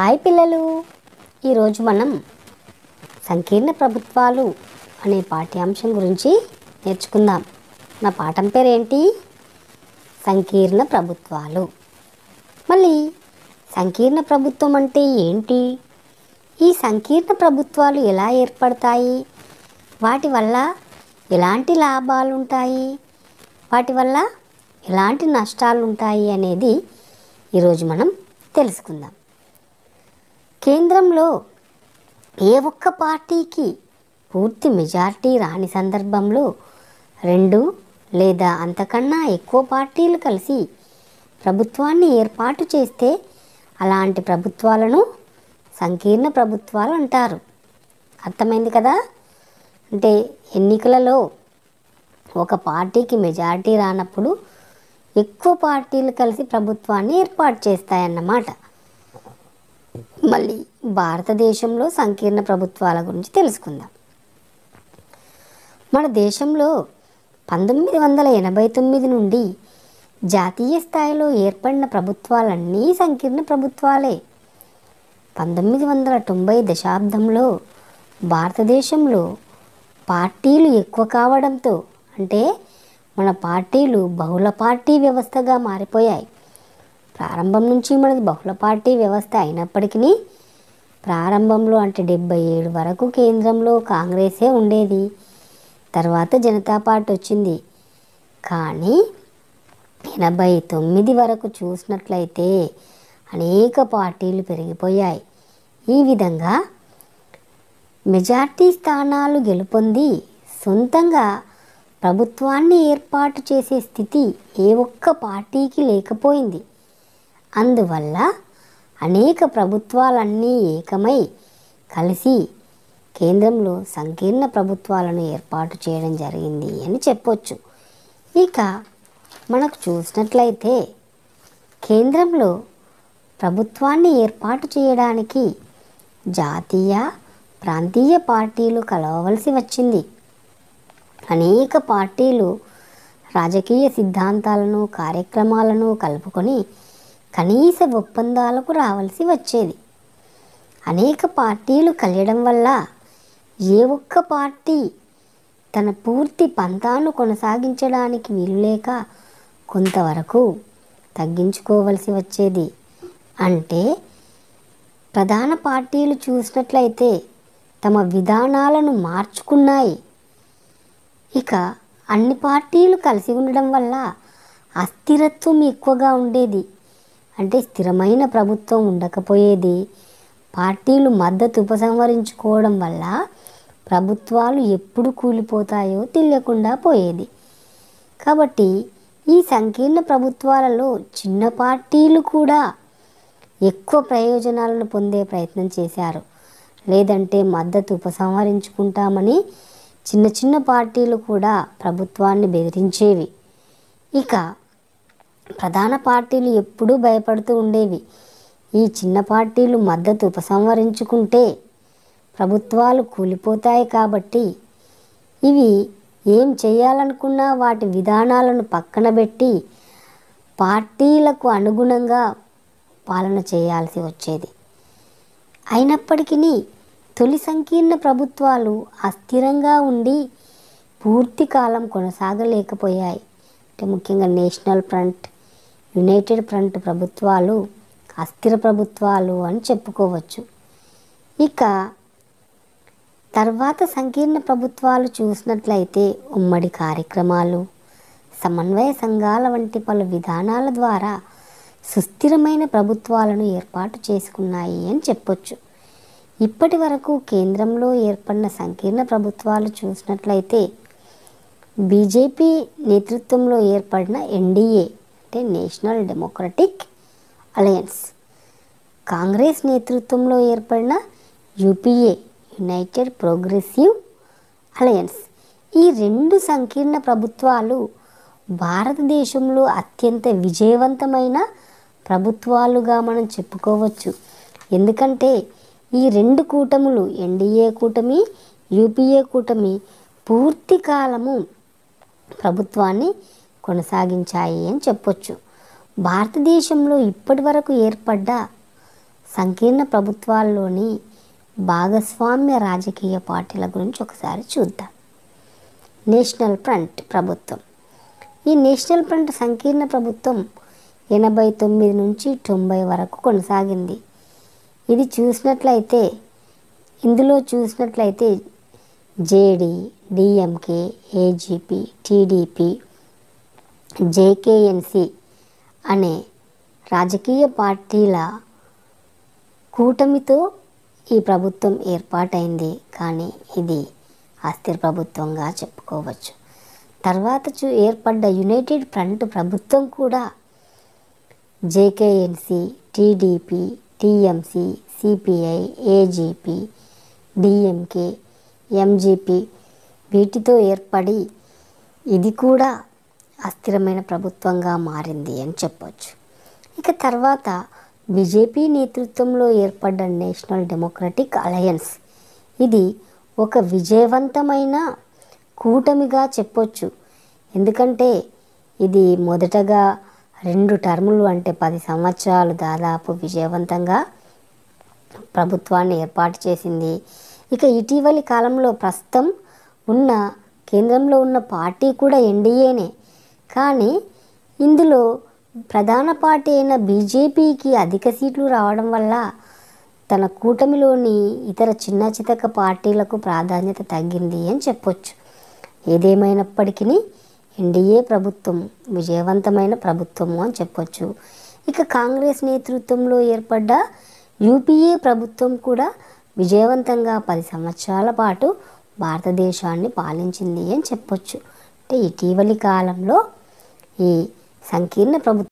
hi పిల్లలు ఈరోజు మనం సంకీర్ణ ప్రభుత్వాలు అనే పాఠ్యాంశం గురించి నేర్చుకుందాం నా పాఠం పేరేంటి సంకీర్ణ ప్రభుత్వాలు మళ్ళీ సంకీర్ణ ప్రభుత్వం అంటే ఏంటి ఈ సంకీర్ణ ప్రభుత్వాలు ఎలా ఏర్పడతాయి వాటి వల్ల ఎలాంటి లాభాలు ఉంటాయి వాటి వల్ల ఎలాంటి నష్టాలు ఉంటాయి అనేది ఈరోజు మనం తెలుసుకుందాం కేంద్రంలో ఏ ఒక్క పార్టీకి పూర్తి మెజార్టీ రాని సందర్భంలో రెండు లేదా అంతకన్నా ఎక్కువ పార్టీలు కలిసి ప్రభుత్వాన్ని ఏర్పాటు చేస్తే అలాంటి ప్రభుత్వాలను సంకీర్ణ ప్రభుత్వాలు అంటారు అర్థమైంది కదా అంటే ఎన్నికలలో ఒక పార్టీకి మెజార్టీ రానప్పుడు ఎక్కువ పార్టీలు కలిసి ప్రభుత్వాన్ని ఏర్పాటు చేస్తాయన్నమాట మళ్ళీ భారతదేశంలో సంకీర్ణ ప్రభుత్వాల గురించి తెలుసుకుందాం మన దేశంలో పంతొమ్మిది వందల ఎనభై తొమ్మిది నుండి జాతీయ స్థాయిలో ఏర్పడిన ప్రభుత్వాలన్నీ సంకీర్ణ ప్రభుత్వాలే పంతొమ్మిది వందల తొంభై దశాబ్దంలో భారతదేశంలో పార్టీలు ఎక్కువ కావడంతో అంటే మన పార్టీలు బహుళ పార్టీ వ్యవస్థగా మారిపోయాయి ప్రారంభం నుంచి మనది బహుళ పార్టీ వ్యవస్థ అయినప్పటికీ ప్రారంభంలో అంటే డెబ్బై ఏడు వరకు కేంద్రంలో కాంగ్రెసే ఉండేది తర్వాత జనతా పార్టీ వచ్చింది కానీ ఎనభై తొమ్మిది వరకు చూసినట్లయితే అనేక పార్టీలు పెరిగిపోయాయి ఈ విధంగా మెజార్టీ స్థానాలు గెలుపొంది సొంతంగా ప్రభుత్వాన్ని ఏర్పాటు చేసే స్థితి ఏ ఒక్క పార్టీకి లేకపోయింది అందువల్ల అనేక ప్రభుత్వాలన్నీ ఏకమై కలిసి కేంద్రంలో సంకీర్ణ ప్రభుత్వాలను ఏర్పాటు చేయడం జరిగింది అని చెప్పొచ్చు ఇక మనకు చూసినట్లయితే కేంద్రంలో ప్రభుత్వాన్ని ఏర్పాటు చేయడానికి జాతీయ ప్రాంతీయ పార్టీలు కలవవలసి వచ్చింది అనేక పార్టీలు రాజకీయ సిద్ధాంతాలను కార్యక్రమాలను కలుపుకొని కనీస ఒప్పందాలకు రావాల్సి వచ్చేది అనేక పార్టీలు కలియడం వల్ల ఏ ఒక్క పార్టీ తన పూర్తి పంతాను కొనసాగించడానికి వీలులేక కొంతవరకు తగ్గించుకోవలసి వచ్చేది అంటే ప్రధాన పార్టీలు చూసినట్లయితే తమ విధానాలను మార్చుకున్నాయి ఇక అన్ని పార్టీలు కలిసి ఉండడం వల్ల అస్థిరత్వం ఎక్కువగా ఉండేది అంటే స్థిరమైన ప్రభుత్వం ఉండకపోయేది పార్టీలు మద్దతు ఉపసంహరించుకోవడం వల్ల ప్రభుత్వాలు ఎప్పుడు కూలిపోతాయో తెలియకుండా పోయేది కాబట్టి ఈ సంకీర్ణ ప్రభుత్వాలలో చిన్న పార్టీలు కూడా ఎక్కువ ప్రయోజనాలను పొందే ప్రయత్నం చేశారు లేదంటే మద్దతు ఉపసంహరించుకుంటామని చిన్న చిన్న పార్టీలు కూడా ప్రభుత్వాన్ని బెదిరించేవి ఇక ప్రధాన పార్టీలు ఎప్పుడూ భయపడుతూ ఉండేవి ఈ చిన్న పార్టీలు మద్దతు ఉపసంహరించుకుంటే ప్రభుత్వాలు కూలిపోతాయి కాబట్టి ఇవి ఏం చేయాలనుకున్నా వాటి విధానాలను పక్కన పెట్టి పార్టీలకు అనుగుణంగా పాలన చేయాల్సి వచ్చేది అయినప్పటికీ తొలి సంకీర్ణ ప్రభుత్వాలు అస్థిరంగా ఉండి పూర్తి కాలం కొనసాగలేకపోయాయి అంటే ముఖ్యంగా నేషనల్ ఫ్రంట్ యునైటెడ్ ఫ్రంట్ ప్రభుత్వాలు అస్థిర ప్రభుత్వాలు అని చెప్పుకోవచ్చు ఇక తర్వాత సంకీర్ణ ప్రభుత్వాలు చూసినట్లయితే ఉమ్మడి కార్యక్రమాలు సమన్వయ సంఘాల వంటి పలు విధానాల ద్వారా సుస్థిరమైన ప్రభుత్వాలను ఏర్పాటు చేసుకున్నాయి అని చెప్పొచ్చు ఇప్పటి వరకు కేంద్రంలో ఏర్పడిన సంకీర్ణ ప్రభుత్వాలు చూసినట్లయితే బీజేపీ నేతృత్వంలో ఏర్పడిన ఎన్డీఏ అంటే నేషనల్ డెమోక్రటిక్ అలయన్స్ కాంగ్రెస్ నేతృత్వంలో ఏర్పడిన యూపీఏ యునైటెడ్ ప్రోగ్రెసివ్ అలయన్స్ ఈ రెండు సంకీర్ణ ప్రభుత్వాలు భారతదేశంలో అత్యంత విజయవంతమైన ప్రభుత్వాలుగా మనం చెప్పుకోవచ్చు ఎందుకంటే ఈ రెండు కూటములు ఎన్డీఏ కూటమి యూపీఏ కూటమి పూర్తి కాలము ప్రభుత్వాన్ని కొనసాగించాయి అని చెప్పొచ్చు భారతదేశంలో ఇప్పటి వరకు ఏర్పడ్డ సంకీర్ణ ప్రభుత్వాల్లోని భాగస్వామ్య రాజకీయ పార్టీల గురించి ఒకసారి చూద్దాం నేషనల్ ఫ్రంట్ ప్రభుత్వం ఈ నేషనల్ ఫ్రంట్ సంకీర్ణ ప్రభుత్వం ఎనభై తొమ్మిది నుంచి తొంభై వరకు కొనసాగింది ఇది చూసినట్లయితే ఇందులో చూసినట్లయితే JD DMK AGP TDP JKNC అనే రాజకీయ పార్టీల కూటమితో ఈ ప్రభుత్వం ఏర్పాటైంది కానీ ఇది అస్థిర ప్రభుత్వంగా చెప్పుకోవచ్చు తర్వాత చూ ఏర్పడ్డ యునైటెడ్ ఫ్రంట్ ప్రభుత్వం కూడా JKNC TDP TMC CPI AGP DMK MGP వీటితో ఏర్పడి ఇది కూడా అస్థిరమైన ప్రభుత్వంగా మారింది అని చెప్పొచ్చు ఇక తర్వాత బీజేపీ నేతృత్వంలో ఏర్పడ్డ నేషనల్ డెమోక్రటిక్ అలయన్స్ ఇది ఒక విజయవంతమైన కూటమిగా చెప్పొచ్చు ఎందుకంటే ఇది మొదటగా రెండు టర్ములు అంటే పది సంవత్సరాలు దాదాపు విజయవంతంగా ప్రభుత్వాన్ని ఏర్పాటు చేసింది ఇక ఇటీవలి కాలంలో ప్రస్తుతం ఉన్న కేంద్రంలో ఉన్న పార్టీ కూడా ఎన్డీఏనే కానీ ఇందులో ప్రధాన పార్టీ అయిన బీజేపీకి అధిక సీట్లు రావడం వల్ల తన కూటమిలోని ఇతర చిన్న చితక పార్టీలకు ప్రాధాన్యత తగ్గింది అని చెప్పొచ్చు ఏదేమైనప్పటికీ ఎన్డీఏ ప్రభుత్వం విజయవంతమైన ప్రభుత్వము అని చెప్పొచ్చు ఇక కాంగ్రెస్ నేతృత్వంలో ఏర్పడ్డ యూపీఏ ప్రభుత్వం కూడా విజయవంతంగా పది సంవత్సరాల పాటు భారతదేశాన్ని పాలించింది అని చెప్పొచ్చు అంటే ఇటీవలి కాలంలో ఈ సంకీర్ణ ప్రభుత్వం